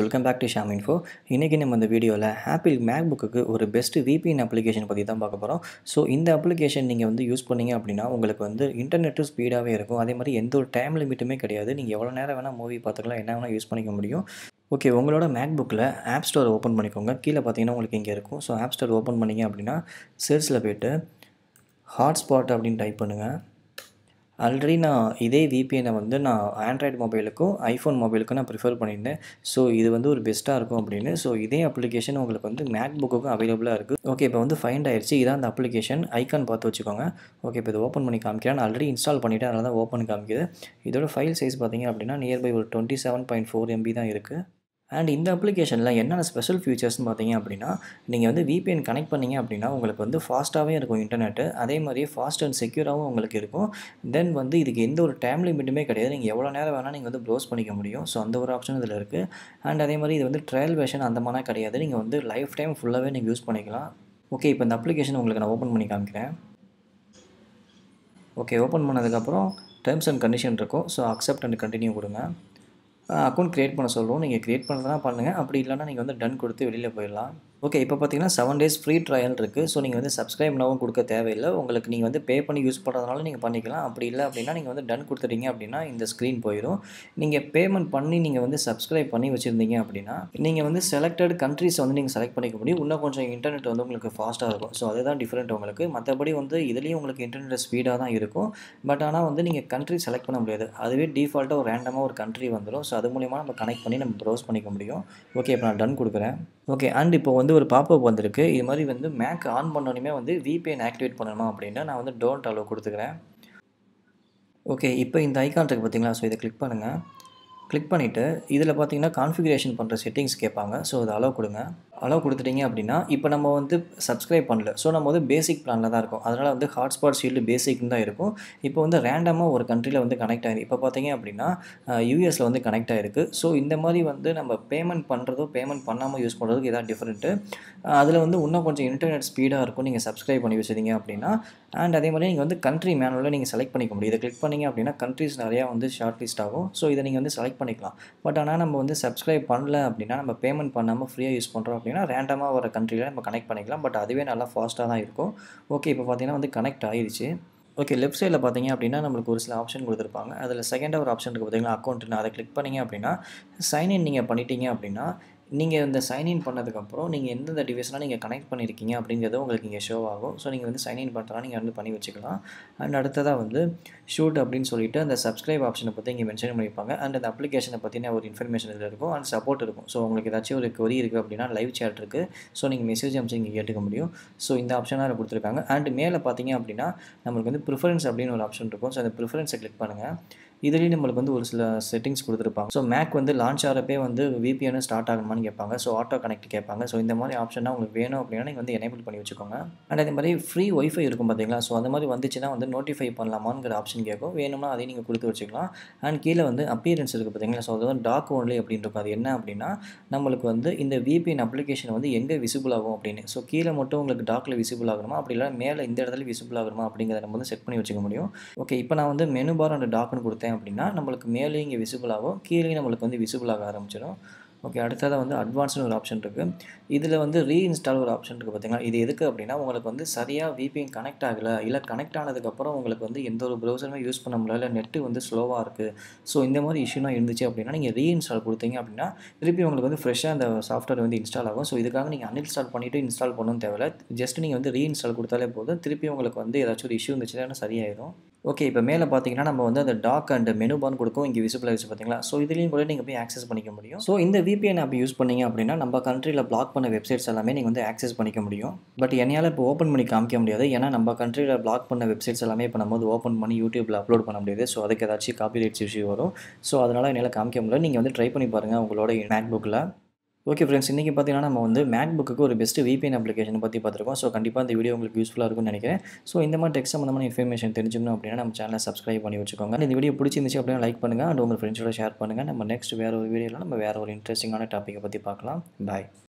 welcome back to Sham info இன்றைக்கி நம்ம இந்த வீடியோவில் ஆப்பிள் மேக்புக்கு ஒரு பெஸ்ட் விபிஎன் அப்ளிகேஷன் பற்றி தான் பார்க்க போகிறோம் ஸோ இந்த அப்ளிகேஷன் நீங்கள் வந்து யூஸ் பண்ணிங்க அப்படின்னா உங்களுக்கு வந்து இன்டர்நெட்டும் ஸ்பீடாகவே இருக்கும் அதே மாதிரி எந்த ஒரு டைம் லிமிட்டுமே கிடையாது நீங்கள் எவ்வளோ நேரம் வேணால் மூவி பார்த்துக்கலாம் என்ன வேணால் யூஸ் பண்ணிக்க முடியும் ஓகே உங்களோட மேக்புக்கில் ஆப் ஸ்டோர் ஓப்பன் பண்ணிக்கோங்க கீழே பார்த்தீங்கன்னா உங்களுக்கு இங்கே இருக்கும் ஸோ ஆப் ஸ்டோர் ஓப்பன் பண்ணிங்க அப்படின்னா சேர்ஸில் போய்ட்டு ஹாட்ஸ்பாட் அப்படின்னு டைப் பண்ணுங்கள் ஆல்ரெடி நான் இதே விபிஎனை வந்து நான் ஆண்ட்ராய்டு மொபைலுக்கும் ஐஃபோன் மொபைலுக்கும் நான் ப்ரிஃபர் பண்ணியிருந்தேன் ஸோ இது வந்து ஒரு பெஸ்ட்டாக இருக்கும் அப்படின்னு ஸோ இதே அப்ளிகேஷன் உங்களுக்கு வந்து மேக் புக்குக்கும் அவைலபிளாக இருக்குது ஓகே இப்போ வந்து ஃபைண்ட் ஆயிடுச்சு இதான் அந்த அப்ளிகேஷன் ஐக்கான் பார்த்து வச்சுக்கோங்க ஓகே இப்போ இதை ஓப்பன் பண்ணி காமிக்கிறேன் நான் ஆல்ரெடி இன்ஸ்டால் பண்ணிவிட்டு அதனால் தான் ஓப்பன் காமிக்குது இதோட ஃபைல் சைஸ் பார்த்தீங்க அப்படின்னா நியர்பை ஒரு twenty seven point four MB தான் இருக்குது அண்ட் இந்த அப்ளிகேஷனில் என்னென்ன ஸ்பெஷல் ஃபியூச்சர்ஸ்னு பார்த்தீங்க அப்படின்னா நீங்கள் வந்து விபிஎன் கனெக்ட் பண்ணிங்க அப்படின்னா உங்களுக்கு வந்து ஃபாஸ்ட்டாகவே இருக்கும் இன்டர்நெட்டு அதே மாதிரி ஃபாஸ்ட் அண்ட் செக்யூராகவும் உங்களுக்கு இருக்கும் தென் வந்து இதுக்கு எந்த ஒரு டைம் லிமிட்டுமே கிடையாது நீங்கள் எவ்வளோ நேரம் வேணால் நீங்கள் வந்து க்ளோஸ் பண்ணிக்க முடியும் ஸோ அந்த ஒரு ஆப்ஷன் இதில் இருக்குது அண்ட் அதே மாதிரி இது வந்து ட்ரையல் வேஷன் அந்த மாதிரி கிடையாது நீங்கள் வந்து லைஃப் டைம் ஃபுல்லாகவே நீங்கள் யூஸ் பண்ணிக்கலாம் ஓகே இப்போ இந்த அப்ளிகேஷன் உங்களுக்கு நான் ஓப்பன் பண்ணி காமிக்கிறேன் ஓகே ஓப்பன் பண்ணதுக்கப்புறம் டேர்ம்ஸ் அண்ட் கண்டிஷன் இருக்கும் ஸோ அக்செப்ட் அண்ட் கண்டினியூ கொடுங்க அக்கௌண்ட் க்ரியேட் பண்ண சொல்லுவோம் நீங்கள் க்ரியேட் பண்ணுறதுனா பண்ணுங்கள் அப்படி இல்லைனா நீங்கள் வந்து டன் கொடுத்து வெளியில் போயிடலாம் ஓகே இப்போ பார்த்தீங்கன்னா செவன் டேஸ் ஃப்ரீ ட்ரையல் இருக்குது ஸோ நீங்கள் வந்து சப்ஸ்கிரைப் நவும் கொடுக்க தேவையில்லை உங்களுக்கு நீங்கள் வந்து பே பண்ணி யூஸ் பண்ணுறதுனால நீங்கள் பண்ணிக்கலாம் அப்படி இல்லை அப்படின்னா நீங்கள் வந்து டன் கொடுத்துட்டீங்க அப்படின்னா இந்த ஸ்க்ரீன் போயிடும் நீங்கள் பேமெண்ட் பண்ணி நீங்கள் வந்து சப்ஸ்கிரைப் பண்ணி வச்சுருந்தீங்க அப்படின்னா நீங்கள் வந்து செலக்டட் கண்ட்ரிஸ் வந்து நீங்கள் செலக்ட் பண்ணிக்க முடியும் இன்னும் கொஞ்சம் இன்டர்நெட் வந்து உங்களுக்கு ஃபாஸ்ட்டாக இருக்கும் ஸோ அதுதான் டிஃப்ரெண்ட் உங்களுக்கு மற்றபடி வந்து இதுலேயும் உங்களுக்கு இன்டர்நெட் ஸ்பீடாக தான் இருக்கும் பட் ஆனால் வந்து நீங்கள் கண்ட்ரி செலக்ட் பண்ண முடியாது அதுவே டிஃபால்ட்டாக ஒரு ரேண்டமாக ஒரு கண்ட்ரி வந்துடும் ஸோ அது மூலிமா நம்ம கனெக்ட் பண்ணி நம்ம ப்ரௌஸ் பண்ணிக்க முடியும் ஓகே இப்போ நான் டன் கொடுக்குறேன் ஓகே அண்ட் இப்போ வந்து வந்து ஒரு பாப்பப் வந்திருக்கு இது மாதிரி வந்து மேக் ஆன் பண்ணோடனே வந்து விபிஎன் ஆக்டிவேட் பண்ணணும் அப்படின்னா நான் வந்து டோன்ட் அலோ கொடுத்துக்கிறேன் ஓகே இப்போ இந்த ஐக்கான் இருக்குது பார்த்தீங்களா ஸோ இதை கிளிக் பண்ணுங்கள் கிளிக் பண்ணிவிட்டு இதில் பார்த்தீங்கன்னா கான்ஃபிகரேஷன் பண்ணுற செட்டிங்ஸ் கேட்பாங்க ஸோ அதை அலோவ் கொடுங்க அளவு கொடுத்துட்டீங்க அப்படின்னா இப்போ நம்ம வந்து சப்ஸ்கிரைப் பண்ணல ஸோ நம்ம வந்து பேசிக் பிளானில் தான் இருக்கும் அதனால் வந்து ஹாட்ஸ்பாட் ஷீல்டு பேசிக்னு தான் இருக்கும் இப்போ வந்து ரேண்டமாக ஒரு கண்ட்ரியில் வந்து கனெக்ட் ஆகிருக்கு இப்போ பார்த்தீங்க அப்படின்னா யூஎஸில் வந்து கனெக்ட் ஆகிருக்கு ஸோ இந்த மாதிரி வந்து நம்ம பேமெண்ட் பண்ணுறதோ பேமெண்ட் பண்ணாமல் யூஸ் பண்ணுறதுக்கு இதான் டிஃப்ரெண்ட்டு அதில் வந்து இன்னும் கொஞ்சம் இன்டர்நெட் ஸ்பீடாக இருக்கும் நீங்கள் சப்ஸ்கிரைப் பண்ணி வச்சுருந்தீங்க அப்படின்னா அண்ட் அதே மாதிரி நீங்கள் வந்து கண்ட்ரி மேனுவலில் நீங்கள் செலக்ட் பண்ணிக்க முடியும் இதை கிளிக் பண்ணிங்க அப்படின்னா கண்ட்ரிஸ் நிறையா வந்து ஷார்ட் லிஸ்ட் ஆகும் ஸோ இதை நீங்கள் வந்து செலக்ட் பண்ணிக்கலாம் பட் ஆனால் நம்ம வந்து சப்ஸ்கிரைப் பண்ணல அப்படின்னா நம்ம பேமெண்ட் பண்ணாமல் ஃப்ரீயாக யூஸ் பண்ணுறோம் பார்த்தீங்கன்னா ரேண்டமாக வர கண்ட்ரியில் நம்ம கனெக்ட் பண்ணிக்கலாம் பட் அதுவே நல்லா ஃபாஸ்ட்டாக தான் இருக்கும் ஓகே இப்போ பார்த்திங்கன்னா வந்து கனெக்ட் ஆயிடுச்சு ஓகே லெஃப்ட் சைடில் பார்த்தீங்க அப்படின்னா நம்மளுக்கு ஒரு சில ஆப்ஷன் கொடுத்துருப்பாங்க அதில் செகண்ட் ஒரு ஆப்ஷன் இருக்குது பார்த்தீங்கன்னா அக்கௌண்ட்டுன்னு அதை கிளிக் பண்ணிங்க அப்படின்னா சைன்இன் நீங்கள் பண்ணிட்டீங்க அப்படின்னா நீங்கள் இந்த சைன்இன் பண்ணதுக்கப்புறம் நீங்கள் எந்தெந்த டிவைஸ்லாம் நீங்கள் கனெக்ட் பண்ணியிருக்கீங்க அப்படிங்கிறது உங்களுக்கு இங்கே ஷோ ஆகும் ஸோ நீங்கள் வந்து சைன்இன் பண்ணுறலாம் நீங்கள் வந்து பண்ணி வச்சுக்கலாம் அண்ட் அடுத்ததாக வந்து ஷூட் அப்படின்னு சொல்லிட்டு அந்த சப்ஸ்கிரைப் ஆப்ஷனை பற்றி இங்கே மென்ஷன் பண்ணியிருப்பாங்க அண்ட் அந்த அப்ளிகேஷனை பற்றின ஒரு இன்ஃபர்மேஷன் இதில் இருக்கும் அண்ட் சப்போர்ட் இருக்கும் ஸோ உங்களுக்கு ஏதாச்சும் ஒரு கொரி இருக்குது அப்படின்னா லைவ் சேட் இருக்குது ஸோ நீங்கள் மெசேஜ் அமைச்சு இங்கே கேட்டுக்க முடியும் ஸோ இந்த ஆப்ஷனாக அதில் கொடுத்துருக்காங்க அண்ட் மேலே பார்த்தீங்க அப்படின்னா நம்மளுக்கு வந்து ப்ரிஃபரன்ஸ் அப்படின்னு ஒரு ஆப்ஷன் இருக்கும் ஸோ அந்த ப்ரிஃபரன்ஸை கிளிக் பண்ணுங்கள் இதுலேயும் நம்மளுக்கு வந்து ஒரு சில செட்டிங்ஸ் கொடுத்துருப்பாங்க ஸோ மேக் வந்து லான்ச் ஆகிறப்பே வந்து விபிஎன்னு ஸ்டார்ட் ஆகணுமான்னு ஆன் கேட்பாங்க ஸோ ஆட்டோ கனெக்ட் கேட்பாங்க ஸோ இந்த மாதிரி ஆப்ஷனாக உங்களுக்கு வேணும் அப்படின்னா நீங்கள் வந்து எனேபிள் பண்ணி வச்சுக்கோங்க அண்ட் அதே மாதிரி ஃப்ரீ ஒய்ஃபை இருக்கும் பார்த்தீங்களா ஸோ அந்த மாதிரி வந்துச்சுன்னா வந்து நோட்டிஃபை பண்ணலாமாங்கிற ஆப்ஷன் கேட்கும் வேணும்னா அதையும் நீங்கள் கொடுத்து வச்சுக்கலாம் அண்ட் கீழே வந்து அப்பியரன்ஸ் இருக்குது பார்த்தீங்களா ஸோ அது வந்து டாக் ஒன்லி அப்படின்னு இருக்கும் அது என்ன அப்படின்னா நம்மளுக்கு வந்து இந்த விபிஎன் அப்ளிகேஷன் வந்து எங்கே விசிபிள் ஆகும் அப்படின்னு ஸோ கீழே மட்டும் உங்களுக்கு டாக்ல விசிபிள் ஆகணுமா அப்படி இல்லை மேலே இந்த இடத்துல விசிபிள் ஆகணுமா அப்படிங்கிறத நம்ம வந்து செக் பண்ணி வச்சுக்க முடியும் ஓகே இப்போ நான் வந்து மெனு பார் அந்த டாக்குன்னு கொடுத்தேன் அப்படின்னா நம்மளுக்கு மேலே இங்கே விசிபிள் ஆகும் கீழே நம்மளுக்கு வந்து விசிபிள் ஆக ஆரம்பிச்சிடும் ஓகே அடுத்ததாக வந்து அட்வான்ஸ்னு ஒரு ஆப்ஷன் இருக்குது இதில் வந்து ரீஇன்ஸ்டால் ஒரு ஆப்ஷன் இருக்குது பார்த்திங்கன்னா இது எதுக்கு அப்படின்னா உங்களுக்கு வந்து சரியாக விபிஎன் கனெக்ட் ஆகலை இல்லை கனெக்ட் ஆனதுக்கப்புறம் உங்களுக்கு வந்து எந்த ஒரு ப்ரௌசருமே யூஸ் பண்ண முடியல இல்லை நெட்டு வந்து ஸ்லோவாக இருக்குது ஸோ இந்த மாதிரி இஷ்யூலாம் இருந்துச்சு அப்படின்னா நீங்கள் ரீஇன்ஸ்டால் கொடுத்தீங்க அப்படின்னா திருப்பி உங்களுக்கு வந்து ஃப்ரெஷ்ஷாக அந்த சாஃப்ட்வேர் வந்து இன்ஸ்டால் ஆகும் ஸோ இதுக்காக நீங்கள் அன்இன்ஸ்டால் பண்ணிவிட்டு இன்ஸ்டால் பண்ணணும் தேவையில்ல ஜஸ்ட் நீங்கள் வந்து ரீஇன்ஸ்டால் கொடுத்தாலே போதும் திருப்பி உங்களுக்கு வந்து ஏதாச்சும் ஒரு இஷ்யூ இருந்துச்சுன்னா சரியாயிடும் ஓகே இப்போ மேலே பார்த்தீங்கன்னா நம்ம வந்து அந்த டாக் அண்ட் மெனு பான் கொடுக்கும் இங்கே விசிபிள் ஆகிடுச்சு பார்த்தீங்களா ஸோ இதுலேயும் கூட நீங்கள் போய் ஆக்சஸ் பண்ணிக்க முடியும் ஸோ இந்த விபிஎன் ஆப் யூஸ் பண்ணிங்க அப்படின்னா நம்ம கண்ட்ரியில் பிளாக் பண்ண வெப்சைட்ஸ் எல்லாமே நீங்கள் வந்து ஆக்சஸ் பண்ணிக்க முடியும் பட் என்னையால் இப்போ ஓப்பன் பண்ணி காமிக்க முடியாது ஏன்னா நம்ம கண்ட்ரியில் பிளாக் பண்ண வெப்சைட்ஸ் எல்லாமே இப்போ நம்ம வந்து ஓப்பன் பண்ணி யூடியூப்பில் அப்லோட் பண்ண முடியாது ஸோ அதுக்கு ஏதாச்சும் காப்பி ரைட்ஸ் இஷ்யூ வரும் ஸோ அதனால் என்னால் காமிக்க முடியல நீங்கள் வந்து ட்ரை பண்ணி பாருங்கள் உங்களோட மேக் புக்கில் ஓகே ஃப்ரெண்ட்ஸ் இன்றைக்கி பார்த்தீங்கன்னா நம்ம வந்து மேக் புக்கு ஒரு பெஸ்ட்டு விபிஎன் அப்ளிகேஷன் பற்றி பார்த்துருக்கோம் ஸோ கண்டிப்பாக இந்த வீடியோ உங்களுக்கு யூஸ்ஃபுல்லாக இருக்கும்னு நினைக்கிறேன் ஸோ இந்த மாதிரி டெக்ஸ்ட் சம்மந்தமான இன்ஃபர்மேஷன் தெரிஞ்சுக்கணும் அப்படின்னா நம்ம சேனலை சப்ஸ்கிரைப் பண்ணி வச்சுக்கோங்க இந்த வீடியோ பிடிச்சிருந்துச்சு அப்படின்னா லைக் பண்ணுங்கள் அண்ட் உங்கள் ஃப்ரெண்ட்ஸோட ஷேர் பண்ணுங்கள் நம்ம நெக்ஸ்ட் வேறு ஒரு வீடியோவில் நம்ம வேறு ஒரு இன்ட்ரெஸ்டிங்கான டாப்பிக்கை பற்றி பார்க்கலாம் பாய்